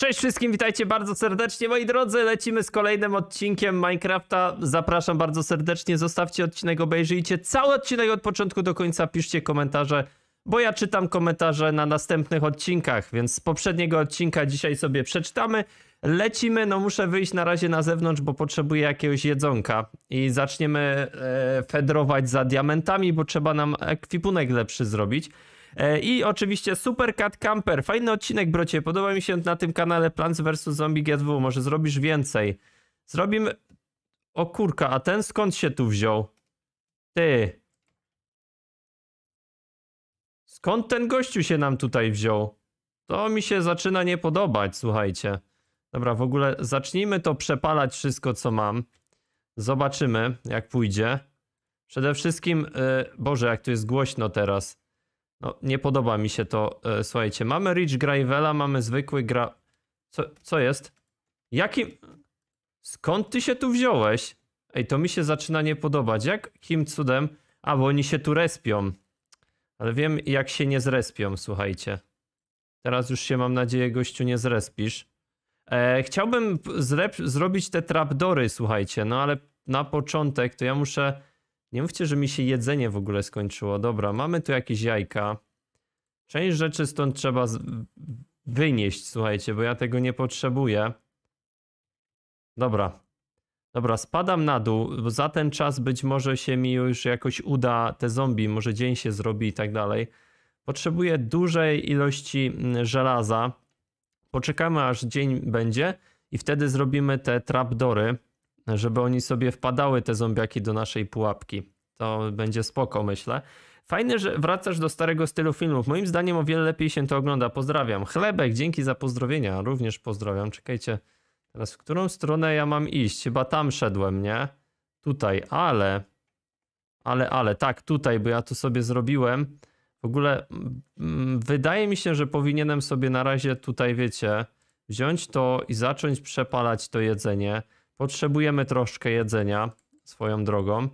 Cześć wszystkim, witajcie bardzo serdecznie moi drodzy, lecimy z kolejnym odcinkiem Minecrafta, zapraszam bardzo serdecznie, zostawcie odcinek, obejrzyjcie cały odcinek od początku do końca, piszcie komentarze, bo ja czytam komentarze na następnych odcinkach, więc z poprzedniego odcinka dzisiaj sobie przeczytamy, lecimy, no muszę wyjść na razie na zewnątrz, bo potrzebuję jakiegoś jedzonka i zaczniemy e, fedrować za diamentami, bo trzeba nam ekwipunek lepszy zrobić. E, I oczywiście Super Cat Camper. Fajny odcinek, brocie. Podoba mi się na tym kanale Plants vs. Zombie GW. Może zrobisz więcej. Zrobimy... O kurka, a ten skąd się tu wziął? Ty. Skąd ten gościu się nam tutaj wziął? To mi się zaczyna nie podobać, słuchajcie. Dobra, w ogóle zacznijmy to przepalać wszystko, co mam. Zobaczymy, jak pójdzie. Przede wszystkim, yy, Boże, jak tu jest głośno teraz. No, nie podoba mi się to. E, słuchajcie, mamy Rich Gravela, mamy zwykły gra... Co, co jest? Jakim... Skąd ty się tu wziąłeś? Ej, to mi się zaczyna nie podobać. Jakim cudem? A, bo oni się tu respią. Ale wiem, jak się nie zrespią, słuchajcie. Teraz już się, mam nadzieję, gościu, nie zrespisz. E, chciałbym zrobić te trapdory, słuchajcie, no ale na początek to ja muszę nie mówcie, że mi się jedzenie w ogóle skończyło. Dobra, mamy tu jakieś jajka. Część rzeczy stąd trzeba wynieść, słuchajcie, bo ja tego nie potrzebuję. Dobra. Dobra, spadam na dół, bo za ten czas być może się mi już jakoś uda te zombie, może dzień się zrobi i tak dalej. Potrzebuję dużej ilości mm, żelaza. Poczekamy aż dzień będzie i wtedy zrobimy te trapdory żeby oni sobie wpadały te zombiaki do naszej pułapki. To będzie spoko, myślę. Fajne, że wracasz do starego stylu filmów. Moim zdaniem o wiele lepiej się to ogląda. Pozdrawiam. Chlebek, dzięki za pozdrowienia. Również pozdrawiam. Czekajcie, teraz w którą stronę ja mam iść? Chyba tam szedłem, nie? Tutaj, ale... Ale, ale, tak, tutaj, bo ja to sobie zrobiłem. W ogóle mm, wydaje mi się, że powinienem sobie na razie tutaj, wiecie, wziąć to i zacząć przepalać to jedzenie. Potrzebujemy troszkę jedzenia swoją drogą.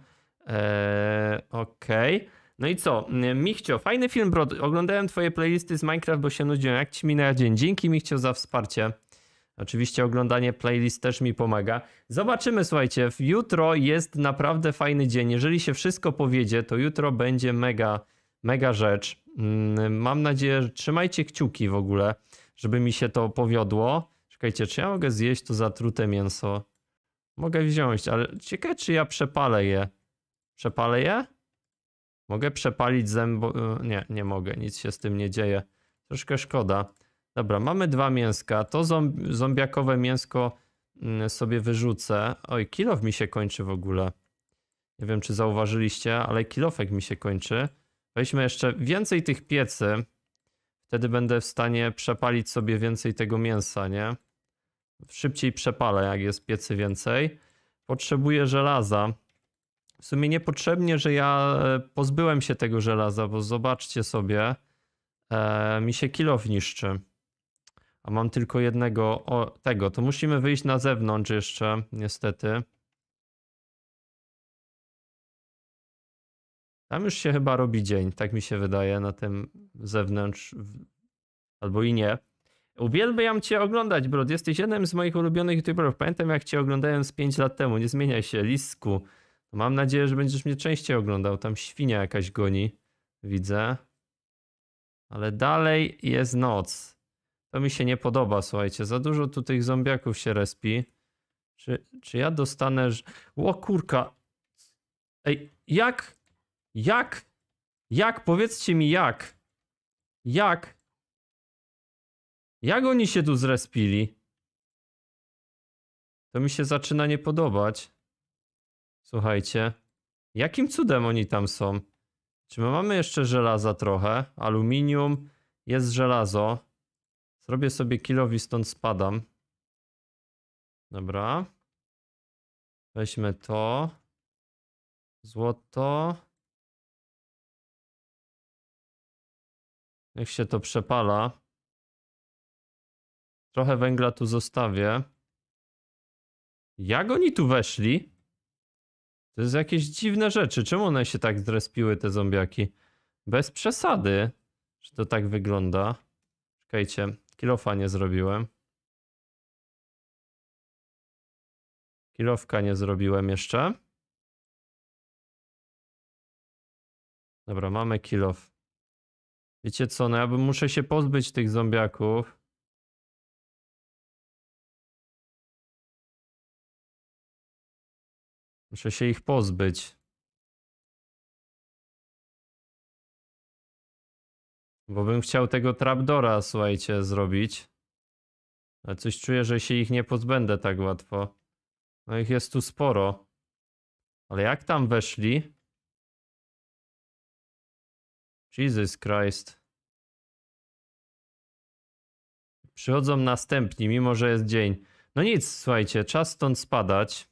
Eee, Okej. Okay. No i co? Michcio, fajny film, bro. Oglądałem twoje playlisty z Minecraft, bo się nudziłem. Jak ci minęła dzień? Dzięki, Michcio, za wsparcie. Oczywiście oglądanie playlist też mi pomaga. Zobaczymy, słuchajcie, jutro jest naprawdę fajny dzień. Jeżeli się wszystko powiedzie, to jutro będzie mega, mega rzecz. Mm, mam nadzieję, że trzymajcie kciuki w ogóle, żeby mi się to powiodło. Czekajcie, czy ja mogę zjeść to zatrute mięso? Mogę wziąć, ale ciekawe czy ja przepalę je. Przepalę je? Mogę przepalić zębo... E, nie, nie mogę, nic się z tym nie dzieje. Troszkę szkoda. Dobra, mamy dwa mięska. To zombiakowe mięsko mm, sobie wyrzucę. Oj, kilof mi się kończy w ogóle. Nie wiem, czy zauważyliście, ale kilofek mi się kończy. Weźmy jeszcze więcej tych piecy. Wtedy będę w stanie przepalić sobie więcej tego mięsa, nie? szybciej przepalę, jak jest piecy więcej. Potrzebuję żelaza. W sumie niepotrzebnie, że ja e, pozbyłem się tego żelaza, bo zobaczcie sobie, e, mi się kilof niszczy. A mam tylko jednego o, tego. To musimy wyjść na zewnątrz jeszcze, niestety. Tam już się chyba robi dzień, tak mi się wydaje, na tym zewnątrz, albo i nie. Uwielbiam cię oglądać, brod. Jesteś jednym z moich ulubionych youtuberów. Pamiętam jak cię oglądałem z 5 lat temu. Nie zmieniaj się, Lisku. Mam nadzieję, że będziesz mnie częściej oglądał. Tam świnia jakaś goni. Widzę. Ale dalej jest noc. To mi się nie podoba, słuchajcie. Za dużo tu tych zombiaków się respi. Czy, czy ja dostanę... Ło kurka. Ej, jak? Jak? Jak? Powiedzcie mi jak? Jak? Jak oni się tu zrespili? To mi się zaczyna nie podobać. Słuchajcie. Jakim cudem oni tam są? Czy my mamy jeszcze żelaza trochę? Aluminium. Jest żelazo. Zrobię sobie kilowi, stąd spadam. Dobra. Weźmy to. Złoto. Niech się to przepala. Trochę węgla tu zostawię. Jak oni tu weszli? To jest jakieś dziwne rzeczy. Czemu one się tak zrespiły, te zombiaki? Bez przesady, że to tak wygląda. Czekajcie, kilofa nie zrobiłem. Kilowka nie zrobiłem jeszcze. Dobra, mamy kilof. Wiecie co, no ja bym muszę się pozbyć tych zombiaków. Muszę się ich pozbyć. Bo bym chciał tego trapdora, słuchajcie, zrobić. Ale coś czuję, że się ich nie pozbędę tak łatwo. No ich jest tu sporo. Ale jak tam weszli? Jesus Christ. Przychodzą następni, mimo że jest dzień. No nic, słuchajcie, czas stąd spadać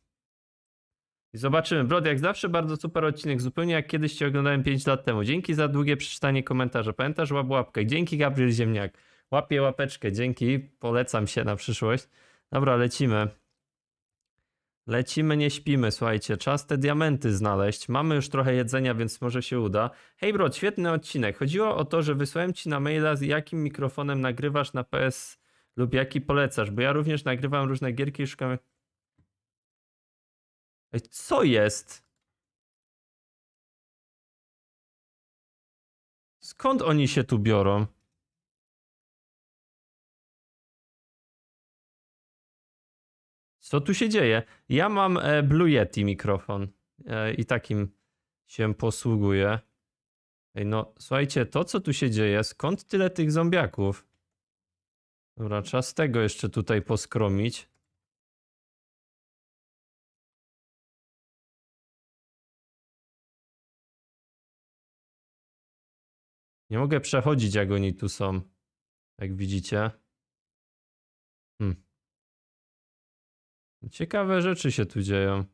zobaczymy. Brod, jak zawsze bardzo super odcinek, zupełnie jak kiedyś cię oglądałem 5 lat temu. Dzięki za długie przeczytanie komentarza. Pamiętasz, łap łapkę. Dzięki Gabriel Ziemniak. łapie łapeczkę, dzięki. Polecam się na przyszłość. Dobra, lecimy. Lecimy, nie śpimy, słuchajcie. Czas te diamenty znaleźć. Mamy już trochę jedzenia, więc może się uda. Hej bro, świetny odcinek. Chodziło o to, że wysłałem ci na maila, z jakim mikrofonem nagrywasz na PS lub jaki polecasz, bo ja również nagrywam różne gierki i szukam co jest? Skąd oni się tu biorą? Co tu się dzieje? Ja mam e, Blue Yeti mikrofon e, i takim się posługuję. Ej, no, słuchajcie, to co tu się dzieje? Skąd tyle tych zombiaków? Dobra, trzeba z tego jeszcze tutaj poskromić. Nie mogę przechodzić, jak oni tu są. Jak widzicie. Hmm. Ciekawe rzeczy się tu dzieją.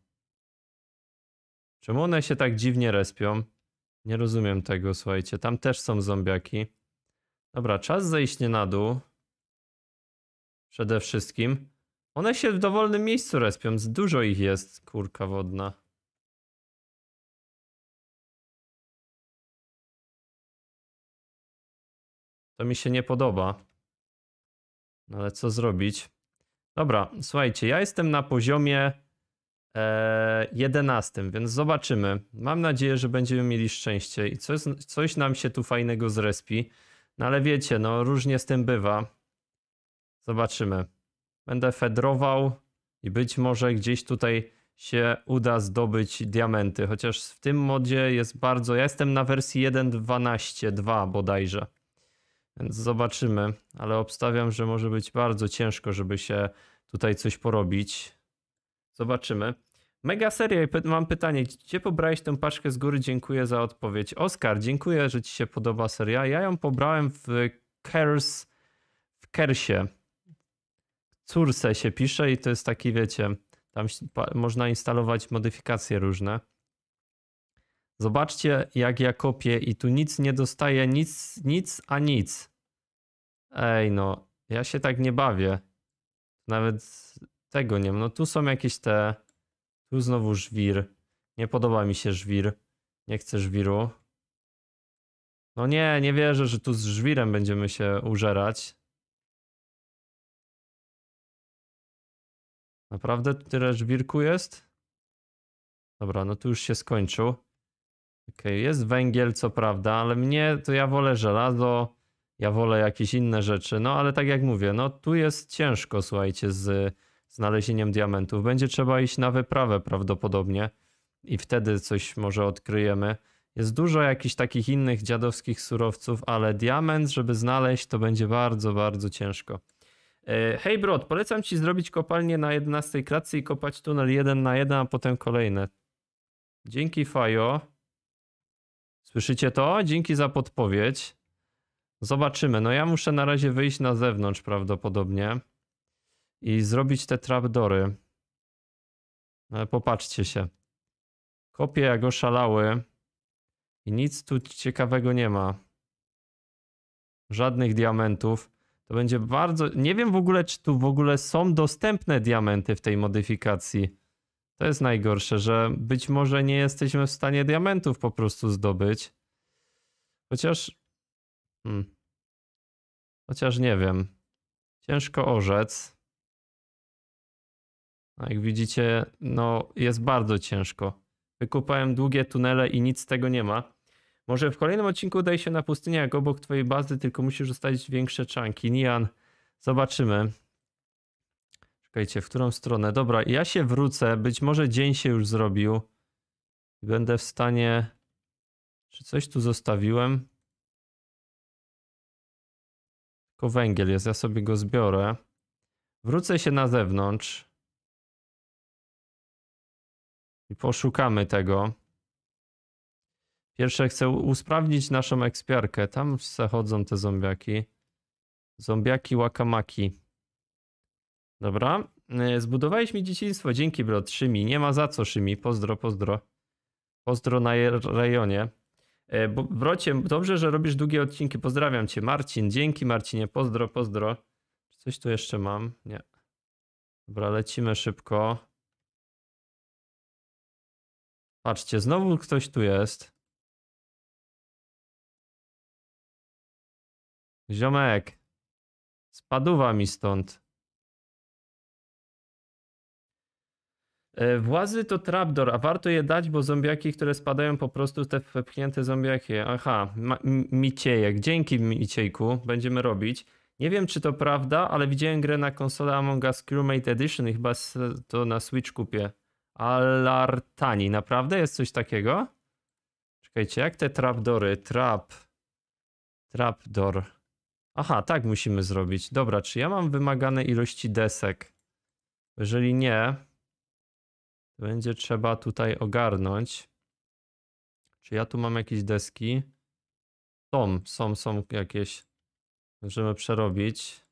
Czemu one się tak dziwnie respią? Nie rozumiem tego, słuchajcie. Tam też są zombiaki. Dobra, czas zejść nie na dół. Przede wszystkim. One się w dowolnym miejscu respią. Dużo ich jest, kurka wodna. To mi się nie podoba. No ale co zrobić? Dobra, słuchajcie, ja jestem na poziomie e, 11, więc zobaczymy. Mam nadzieję, że będziemy mieli szczęście i coś, coś nam się tu fajnego zrespi. No ale wiecie, no różnie z tym bywa. Zobaczymy. Będę fedrował i być może gdzieś tutaj się uda zdobyć diamenty, chociaż w tym modzie jest bardzo... Ja jestem na wersji 1.12.2 bodajże. Więc zobaczymy, ale obstawiam, że może być bardzo ciężko, żeby się tutaj coś porobić. Zobaczymy. Mega seria i mam pytanie, gdzie pobrałeś tę paczkę z góry? Dziękuję za odpowiedź. Oskar, dziękuję, że ci się podoba seria. Ja ją pobrałem w Kers, w Kersie. Curse się pisze i to jest taki, wiecie, tam można instalować modyfikacje różne. Zobaczcie, jak ja kopię i tu nic nie dostaję, nic, nic, a nic. Ej, no, ja się tak nie bawię. Nawet tego nie mam. No tu są jakieś te... Tu znowu żwir. Nie podoba mi się żwir. Nie chcę żwiru. No nie, nie wierzę, że tu z żwirem będziemy się użerać. Naprawdę tyle żwirku jest? Dobra, no tu już się skończył okay, jest węgiel, co prawda, ale mnie to ja wolę żelazo, ja wolę jakieś inne rzeczy. No ale tak jak mówię, no tu jest ciężko, słuchajcie, z znalezieniem diamentów. Będzie trzeba iść na wyprawę prawdopodobnie i wtedy coś może odkryjemy. Jest dużo jakichś takich innych dziadowskich surowców, ale diament, żeby znaleźć, to będzie bardzo, bardzo ciężko. E, hej Brod, polecam ci zrobić kopalnię na 11 klatce i kopać tunel jeden na jeden, a potem kolejne. Dzięki Fajo. Słyszycie to? Dzięki za podpowiedź. Zobaczymy. No ja muszę na razie wyjść na zewnątrz prawdopodobnie i zrobić te trapdory. Ale popatrzcie się. Kopie jak oszalały i nic tu ciekawego nie ma. Żadnych diamentów. To będzie bardzo... Nie wiem w ogóle, czy tu w ogóle są dostępne diamenty w tej modyfikacji. To jest najgorsze, że być może nie jesteśmy w stanie diamentów po prostu zdobyć. Chociaż. Hmm. Chociaż nie wiem. Ciężko orzec. No, jak widzicie, no jest bardzo ciężko. Wykupałem długie tunele i nic z tego nie ma. Może w kolejnym odcinku daj się na pustynię jak obok twojej bazy, tylko musisz zostawić większe czanki. Nian, zobaczymy. Czekajcie, w którą stronę? Dobra, ja się wrócę. Być może dzień się już zrobił. Będę w stanie... Czy coś tu zostawiłem? Tylko węgiel jest, ja sobie go zbiorę. Wrócę się na zewnątrz. I poszukamy tego. Pierwsze chcę usprawnić naszą ekspiarkę. Tam chodzą te zombiaki. Zombiaki łakamaki. Dobra. E, zbudowaliśmy dzieciństwo. Dzięki, bro. Szymi. Nie ma za co, Szymi. Pozdro, pozdro. Pozdro na rejonie. E, bo, brocie, dobrze, że robisz długie odcinki. Pozdrawiam cię, Marcin. Dzięki, Marcinie. Pozdro, pozdro. Czy coś tu jeszcze mam? Nie. Dobra, lecimy szybko. Patrzcie, znowu ktoś tu jest. Ziomek. Spadł mi stąd. E, Włazy to trapdoor, a warto je dać, bo zombiaki, które spadają po prostu te wepchnięte zombiaki. Aha, Miciejek. Dzięki Miciejku, będziemy robić. Nie wiem, czy to prawda, ale widziałem grę na konsolę Among Us Crewmate Edition i chyba to na Switch kupię. Alartani, naprawdę jest coś takiego? Czekajcie, jak te trapdory? Trap. Trapdoor. Aha, tak musimy zrobić. Dobra, czy ja mam wymagane ilości desek? Jeżeli nie, będzie trzeba tutaj ogarnąć. Czy ja tu mam jakieś deski? Są, są, są jakieś. Możemy przerobić.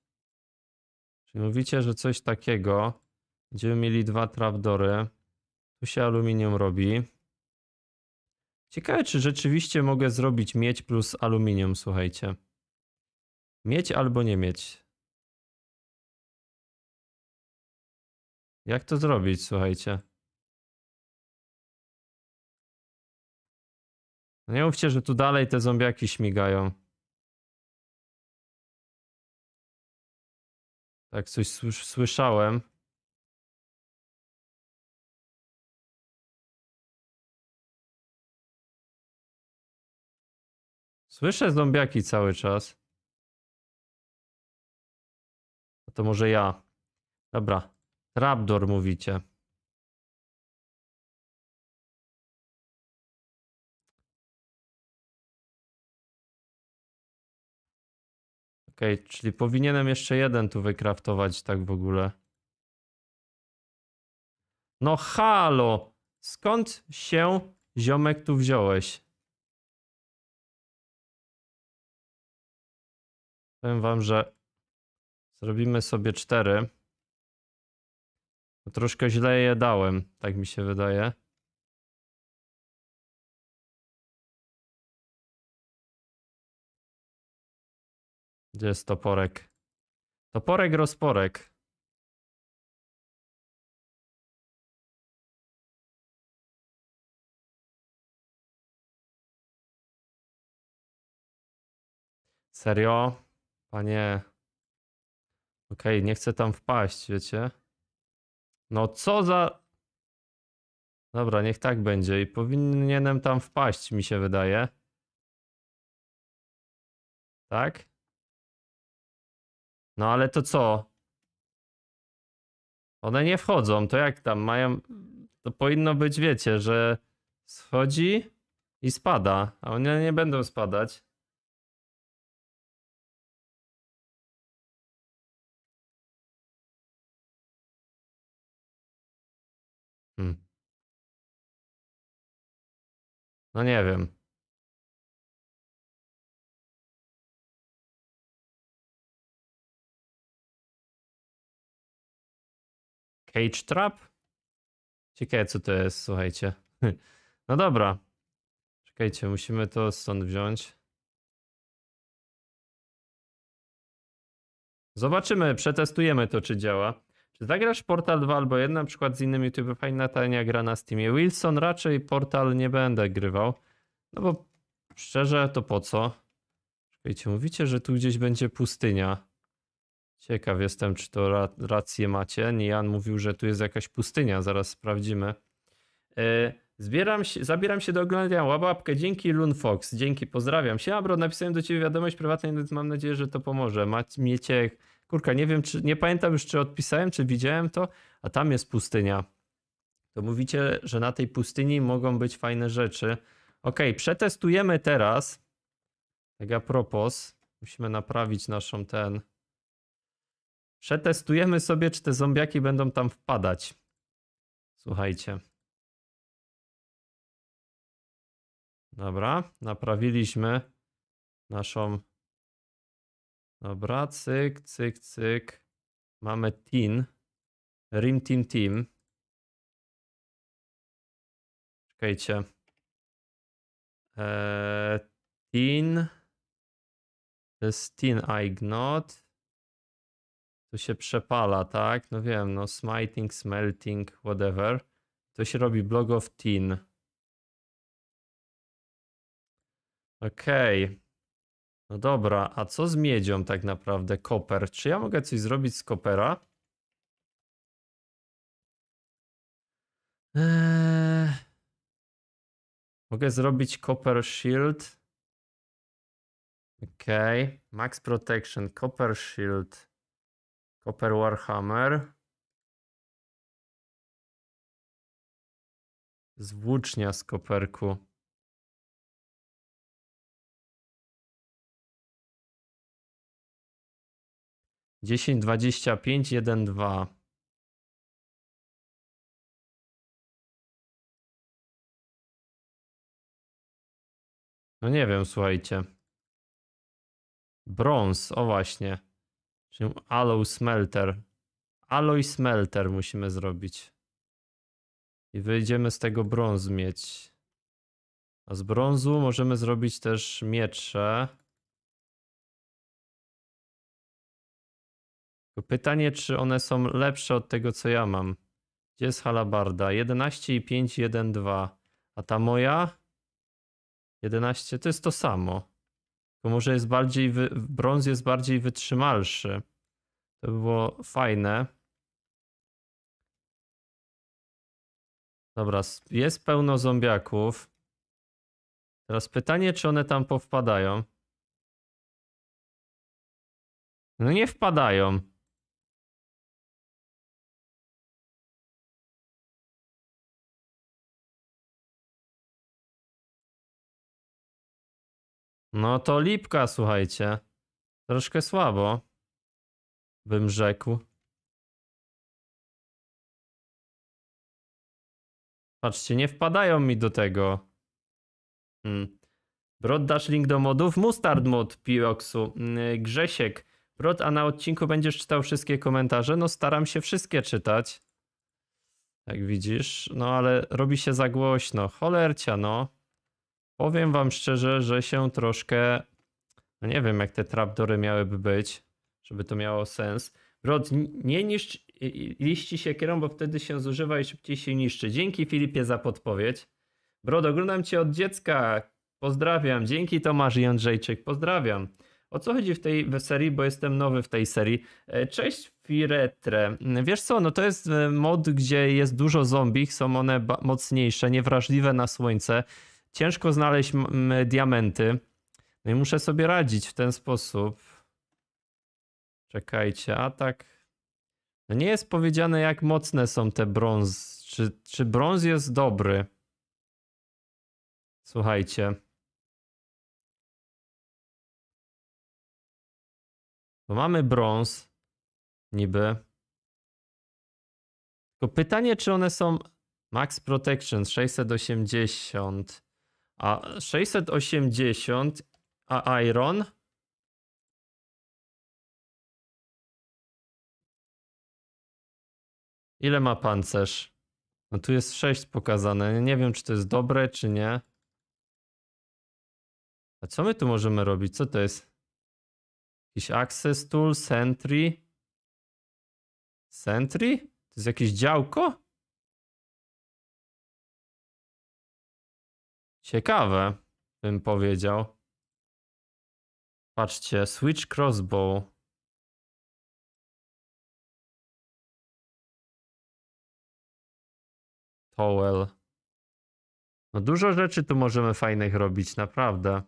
Czyli mówicie, że coś takiego. Będziemy mieli dwa trapdory. Tu się aluminium robi. Ciekawe, czy rzeczywiście mogę zrobić miedź plus aluminium, słuchajcie. Mieć albo nie mieć. Jak to zrobić, słuchajcie? Nie no mówcie, że tu dalej te zombiaki śmigają. Tak, coś słyszałem. Słyszę zombiaki cały czas. A to może ja. Dobra. Trapdor mówicie. Okej, okay, czyli powinienem jeszcze jeden tu wykraftować tak w ogóle. No halo! Skąd się ziomek tu wziąłeś? Powiem wam, że zrobimy sobie cztery. Troszkę źle je dałem, tak mi się wydaje. Gdzie jest toporek? Toporek, rozporek. Serio? Panie. Okej, okay, nie chcę tam wpaść, wiecie? No co za... Dobra, niech tak będzie i powinienem tam wpaść, mi się wydaje. Tak? No ale to co? One nie wchodzą, to jak tam mają... To powinno być, wiecie, że schodzi i spada, a one nie będą spadać. Hmm. No nie wiem. Cage Trap? Ciekawe co to jest, słuchajcie. No dobra. Czekajcie, musimy to stąd wziąć. Zobaczymy, przetestujemy to, czy działa. Czy zagrasz Portal 2 albo 1, na przykład z innym YouTube fajna tania gra na Steamie? Wilson raczej Portal nie będę grywał, no bo szczerze to po co? Czekajcie, mówicie, że tu gdzieś będzie pustynia. Ciekaw jestem, czy to ra rację macie. Nian mówił, że tu jest jakaś pustynia, zaraz sprawdzimy. E, zbieram się, zabieram się do oglądania łapkę. Dzięki Lun Fox. Dzięki, pozdrawiam się. Abro, napisałem do ciebie wiadomość prywatną. więc mam nadzieję, że to pomoże. Macie, miecie, kurka, nie wiem, czy nie pamiętam już, czy odpisałem, czy widziałem to, a tam jest pustynia. To mówicie, że na tej pustyni mogą być fajne rzeczy. Ok, przetestujemy teraz. Tak a propos, musimy naprawić naszą ten Przetestujemy sobie, czy te zombiaki będą tam wpadać. Słuchajcie. Dobra, naprawiliśmy naszą. Dobra, cyk, cyk, cyk. Mamy tin. Rim team team. Czekajcie. Eee, tin. To jest tin ignot. Tu się przepala, tak? No wiem, no smiting, smelting, whatever. To się robi blog of tin. Okej. Okay. No dobra, a co z miedzią tak naprawdę? Koper. Czy ja mogę coś zrobić z kopera? Eee... Mogę zrobić Copper Shield. Okej. Okay. Max Protection, Copper Shield. Copper Warhammer. Zwłócznia z koperku. Dziesięć, dwadzieścia pięć, jeden, dwa. No nie wiem, słuchajcie. Brąz, o właśnie. Czy Allow Smelter. Alloy Smelter musimy zrobić. I wyjdziemy z tego brąz mieć. A z brązu możemy zrobić też miecze. pytanie, czy one są lepsze od tego, co ja mam. Gdzie jest halabarda? 11 i 5, 1, 2. A ta moja? 11 to jest to samo. Bo może jest bardziej, wy... brąz jest bardziej wytrzymalszy. To by było fajne. Dobra, jest pełno zombiaków. Teraz pytanie, czy one tam powpadają? No nie wpadają. No to lipka, słuchajcie. Troszkę słabo. Bym rzekł. Patrzcie, nie wpadają mi do tego. Hmm. Brod dasz link do modów? Mustard mod Piroxu. Hmm, Grzesiek. Brod, a na odcinku będziesz czytał wszystkie komentarze? No staram się wszystkie czytać. Jak widzisz. No ale robi się za głośno. Cholercia no. Powiem wam szczerze, że się troszkę... No nie wiem, jak te trapdory miałyby być, żeby to miało sens. Rod, nie niszcz liści siekierą, bo wtedy się zużywa i szybciej się niszczy. Dzięki Filipie za podpowiedź. Brod, oglądam cię od dziecka. Pozdrawiam. Dzięki Tomasz Jędrzejczyk. Pozdrawiam. O co chodzi w tej w serii, bo jestem nowy w tej serii. E, cześć Firetre. Wiesz co, no to jest e, mod, gdzie jest dużo zombich, są one mocniejsze, niewrażliwe na słońce. Ciężko znaleźć diamenty. No i muszę sobie radzić w ten sposób. Czekajcie, tak. No nie jest powiedziane, jak mocne są te brąz. Czy, czy brąz jest dobry? Słuchajcie. Bo mamy brąz, niby. Tylko pytanie, czy one są max protection 680. A 680, a Iron? Ile ma pancerz? No tu jest 6 pokazane. Nie wiem, czy to jest dobre, czy nie. A co my tu możemy robić? Co to jest? Jakiś access tool, sentry? Sentry? To jest jakieś działko? Ciekawe, bym powiedział. Patrzcie, Switch Crossbow. Towel. No dużo rzeczy tu możemy fajnych robić, naprawdę.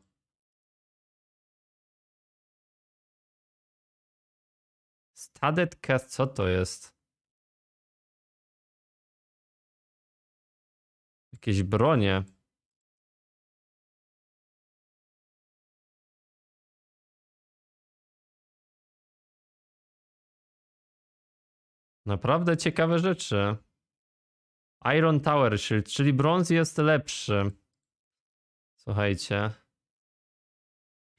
Studded cast, co to jest? Jakieś bronie. Naprawdę ciekawe rzeczy. Iron Tower Shield, czyli brąz jest lepszy. Słuchajcie.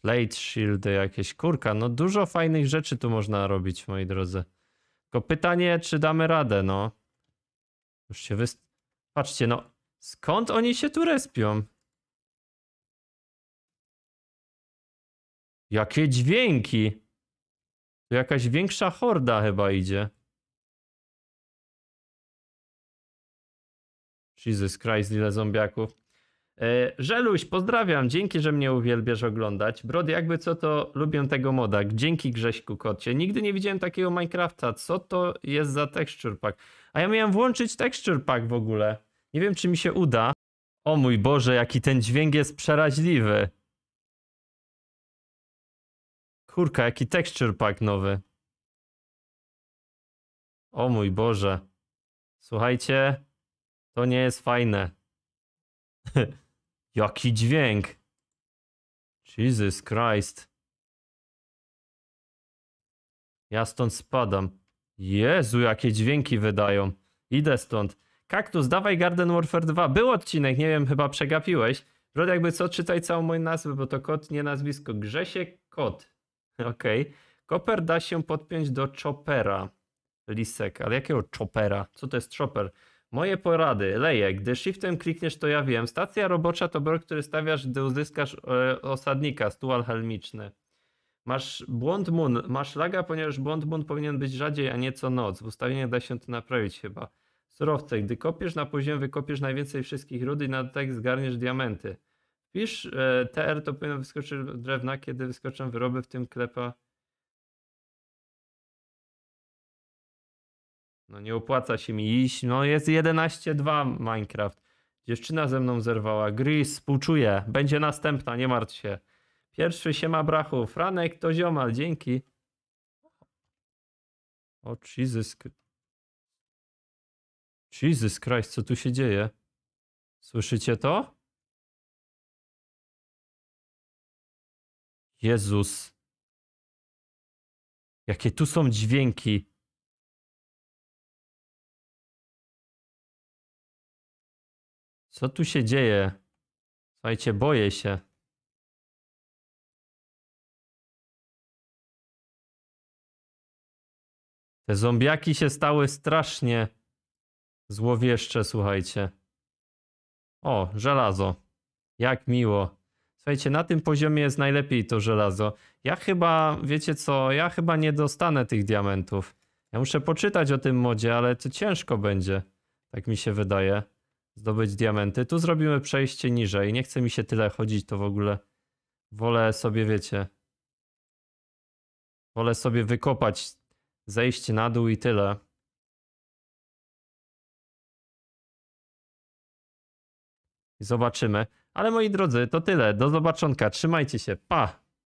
Plate Shield, jakieś. Kurka, no dużo fajnych rzeczy tu można robić, moi drodzy. Tylko pytanie, czy damy radę, no. Już się wyst... Patrzcie, no. Skąd oni się tu respią? Jakie dźwięki! Tu jakaś większa horda chyba idzie. Jesus Christ, ile zombiaków. E, Żeluś, pozdrawiam, dzięki, że mnie uwielbiasz oglądać. Brody, jakby co to, lubię tego moda. Dzięki Grześku Kocie. Nigdy nie widziałem takiego Minecrafta. Co to jest za texture pack? A ja miałem włączyć texture pack w ogóle. Nie wiem, czy mi się uda. O mój Boże, jaki ten dźwięk jest przeraźliwy. Kurka, jaki texture pack nowy. O mój Boże. Słuchajcie, to nie jest fajne. Jaki dźwięk. Jesus Christ. Ja stąd spadam. Jezu, jakie dźwięki wydają. Idę stąd. Kaktus, dawaj Garden Warfare 2. Był odcinek, nie wiem, chyba przegapiłeś. Rod, jakby co, czytaj całą moją nazwę, bo to kot, nie nazwisko. Grzesiek Kot. Okej. Okay. Koper da się podpiąć do Chopera. Lisek, ale jakiego Chopera? Co to jest Chopper? Moje porady. Leje, gdy shiftem klikniesz, to ja wiem. Stacja robocza to broń, który stawiasz, gdy uzyskasz e, osadnika, stół helmiczny. Masz błąd moon, masz laga, ponieważ błąd moon powinien być rzadziej, a nie co noc. W ustawieniach da się to naprawić chyba. Surowce, gdy kopiesz na poziom, wykopiesz najwięcej wszystkich rud i na tak zgarniesz diamenty. Pisz e, TR, to powinno wyskoczyć drewna, kiedy wyskoczą wyroby, w tym klepa No nie opłaca się mi iść. No jest 11.2 Minecraft. Dziewczyna ze mną zerwała. Gris, współczuję. Będzie następna, nie martw się. Pierwszy siema brachu. Franek to ziomal, dzięki. O Jesus. Jesus Christ, co tu się dzieje? Słyszycie to? Jezus. Jakie tu są dźwięki. Co tu się dzieje? Słuchajcie, boję się. Te zombiaki się stały strasznie złowieszcze, słuchajcie. O, żelazo. Jak miło. Słuchajcie, na tym poziomie jest najlepiej to żelazo. Ja chyba, wiecie co, ja chyba nie dostanę tych diamentów. Ja muszę poczytać o tym modzie, ale to ciężko będzie. Tak mi się wydaje zdobyć diamenty. Tu zrobimy przejście niżej. Nie chce mi się tyle chodzić, to w ogóle wolę sobie, wiecie, wolę sobie wykopać, zejść na dół i tyle. Zobaczymy. Ale moi drodzy, to tyle. Do zobaczonka. Trzymajcie się. Pa!